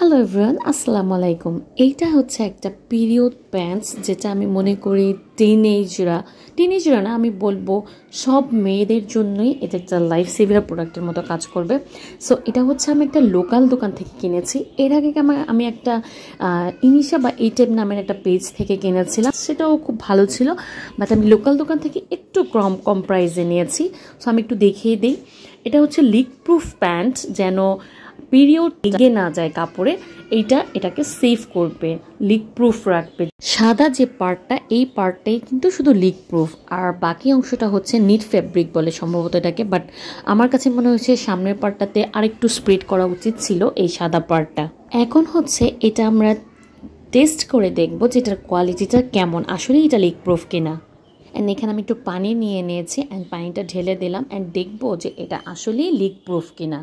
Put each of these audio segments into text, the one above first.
hello everyone আসসালামু আলাইকুম এইটা হচ্ছে একটা পিরিয়ড প্যান্টস যেটা আমি মনে করি টিনেজরা টিনেজরা না আমি বলবো সব মেয়েদের জন্যই এটা একটা লাইফ সেভিয়ার প্রোডাক্টের মতো কাজ করবে সো এটা হচ্ছে আমি একটা লোকাল দোকান থেকে কিনেছি এর আগে আমার আমি একটা ইনিশা বা এইটেপ নামের একটা পেজ থেকে কিনেছিলাম সেটাও খুব ভালো ছিল বাট আমি লোকাল দোকান থেকে একটু কম কম প্রাইসে নিয়েছি সো আমি একটু দেখিয়ে দিই এটা হচ্ছে লিক প্রুফ প্যান্ট যেন পিরিয়ড লেগে না যায় কাপড়ে এইটা এটাকে সেফ করবে লিক প্রুফ রাখবে সাদা যে পার্টটা এই পার্টটাই কিন্তু শুধু লিক প্রুফ আর বাকি অংশটা হচ্ছে নিট ফ্যাব্রিক বলে সম্ভবত এটাকে বাট আমার কাছে মনে হয়েছে সামনের পার্টটাতে আরেকটু স্প্রেড করা উচিত ছিল এই সাদা পার্টটা এখন হচ্ছে এটা আমরা টেস্ট করে দেখব যেটার কোয়ালিটিটা কেমন আসলে এটা লিক প্রুফ কিনা অ্যান্ড এখানে আমি একটু পানি নিয়ে নিয়েছি অ্যান্ড পানিটা ঢেলে দিলাম অ্যান্ড দেখবো যে এটা আসলেই লিক প্রুফ কিনা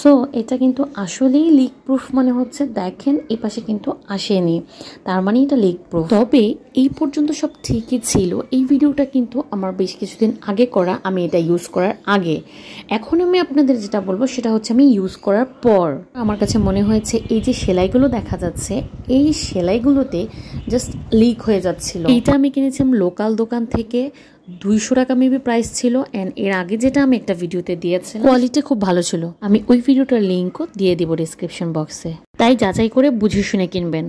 সো এটা কিন্তু আসলেই লিক প্রুফ মানে হচ্ছে দেখেন এ পাশে কিন্তু আসেনি তার মানে এটা লিক প্রুফ তবে এই পর্যন্ত সব ঠিকই ছিল এই ভিডিওটা কিন্তু আমার বেশ কিছুদিন আগে করা আমি এটা ইউজ করার আগে এখন আমি আপনাদের যেটা বলবো সেটা হচ্ছে আমি ইউজ করার পর আমার কাছে মনে হয়েছে এই যে সেলাইগুলো দেখা যাচ্ছে এই সেলাইগুলোতে জাস্ট লিক হয়ে যাচ্ছিল এটা আমি কিনেছিলাম লোকাল দোকান থেকে দুইশো টাকা মেবি প্রাইস ছিল অ্যান্ড এর আগে যেটা আমি একটা ভিডিওতে দিয়েছি কোয়ালিটি খুব ভালো ছিল আমি ওই ভিডিওটার লিঙ্কও দিয়ে দিব ডিসক্রিপশন বক্সে তাই যাচাই করে বুঝে শুনে কিনবেন